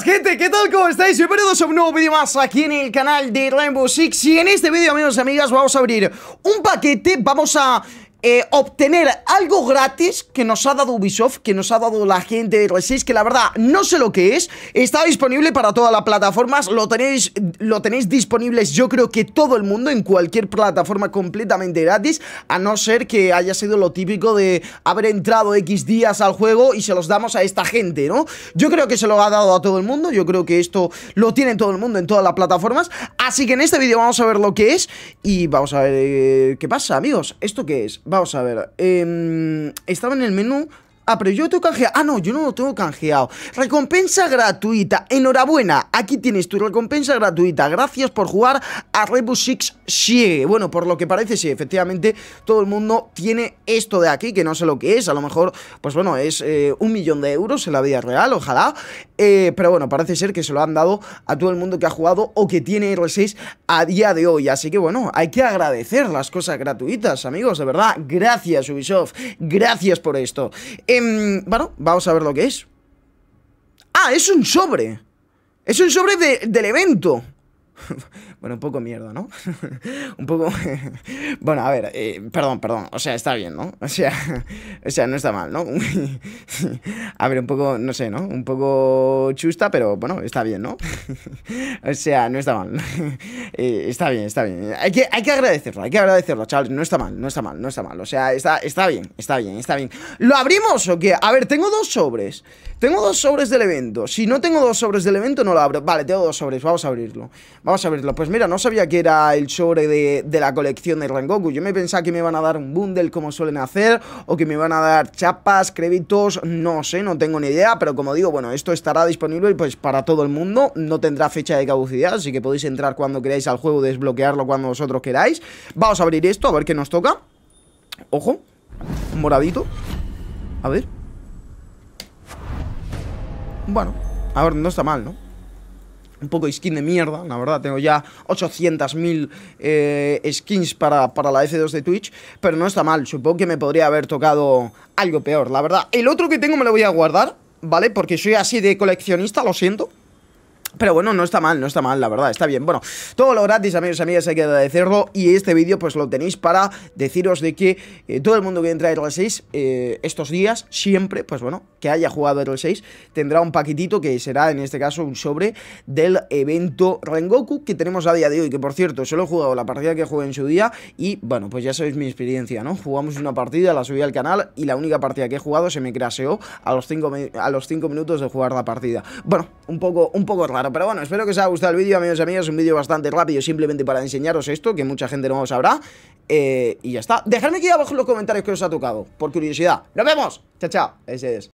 gente, ¿qué tal? ¿Cómo estáis? Bienvenidos a un nuevo vídeo más aquí en el canal de Rainbow Six Y en este vídeo, amigos y amigas, vamos a abrir un paquete Vamos a eh, obtener algo gratis que nos ha dado Ubisoft, que nos ha dado la gente de R6, que la verdad no sé lo que es. Está disponible para todas las plataformas, lo tenéis, lo tenéis disponibles yo creo que todo el mundo en cualquier plataforma completamente gratis, a no ser que haya sido lo típico de haber entrado X días al juego y se los damos a esta gente, ¿no? Yo creo que se lo ha dado a todo el mundo, yo creo que esto lo tiene todo el mundo en todas las plataformas, así que en este vídeo vamos a ver lo que es y vamos a ver eh, qué pasa, amigos, ¿esto qué es? Vamos a ver. Em, estaba en el menú Ah, pero yo tengo canjeado. Ah, no, yo no lo tengo canjeado. Recompensa gratuita. Enhorabuena. Aquí tienes tu recompensa gratuita. Gracias por jugar a Rainbow Six Siege. Bueno, por lo que parece, sí, efectivamente, todo el mundo tiene esto de aquí, que no sé lo que es. A lo mejor, pues bueno, es eh, un millón de euros en la vida real, ojalá. Eh, pero bueno, parece ser que se lo han dado a todo el mundo que ha jugado o que tiene R6 a día de hoy. Así que bueno, hay que agradecer las cosas gratuitas, amigos. De verdad, gracias Ubisoft. Gracias por esto. Em, bueno, vamos a ver lo que es. Ah, es un sobre. Es un sobre del evento. bueno, un poco mierda, ¿no? un poco... bueno, a ver, eh, perdón, perdón. O sea, está bien, ¿no? O sea, o sea no está mal, ¿no? a ver, un poco, no sé, ¿no? Un poco chusta, pero bueno, está bien, ¿no? o sea, no está mal. Eh, está bien, está bien. Hay que, hay que agradecerlo, hay que agradecerlo, chavales. No está mal, no está mal, no está mal. O sea, está, está bien, está bien, está bien. ¿Lo abrimos o qué? A ver, tengo dos sobres. Tengo dos sobres del evento. Si no tengo dos sobres del evento, no lo abro. Vale, tengo dos sobres, vamos a abrirlo. Vamos a abrirlo. Pues mira, no sabía que era el sobre de, la colección de Rengoku. Yo me pensaba que me iban a dar un bundle como suelen hacer, o que me iban a dar chapas, créditos, no sé, no tengo ni idea, pero como digo, bueno, esto estará disponible pues para todo el mundo, no tendrá fecha de caducidad, así que podéis entrar cuando queráis al juego, desbloquearlo cuando vosotros queráis Vamos a abrir esto, a ver qué nos toca Ojo, un moradito A ver Bueno, a ver, no está mal, ¿no? un poco de skin de mierda, la verdad, tengo ya 800.000 eh, skins para, para la F2 de Twitch, pero no está mal, supongo que me podría haber tocado algo peor, la verdad. El otro que tengo me lo voy a guardar, ¿vale? Porque soy así de coleccionista, lo siento. Pero bueno, no está mal, no está mal, la verdad, está bien. Bueno, todo lo gratis, amigos y amigas, hay que agradecerlo. Y este vídeo, pues lo tenéis para deciros de que eh, todo el mundo que entra a Hero 6 eh, estos días, siempre, pues bueno, que haya jugado Hero 6, tendrá un paquetito que será en este caso un sobre del evento Rengoku que tenemos a día de hoy. Que por cierto, solo he jugado la partida que jugué en su día. Y bueno, pues ya sabéis mi experiencia, ¿no? Jugamos una partida, la subí al canal y la única partida que he jugado se me craseó a los 5 minutos de jugar la partida. Bueno, un poco, un poco raro pero bueno, espero que os haya gustado el vídeo, amigos y amigas. Un vídeo bastante rápido, simplemente para enseñaros esto, que mucha gente no lo sabrá. Eh, y ya está. Dejadme aquí abajo en los comentarios que os ha tocado, por curiosidad. ¡Nos vemos! Chao, chao. Ese es.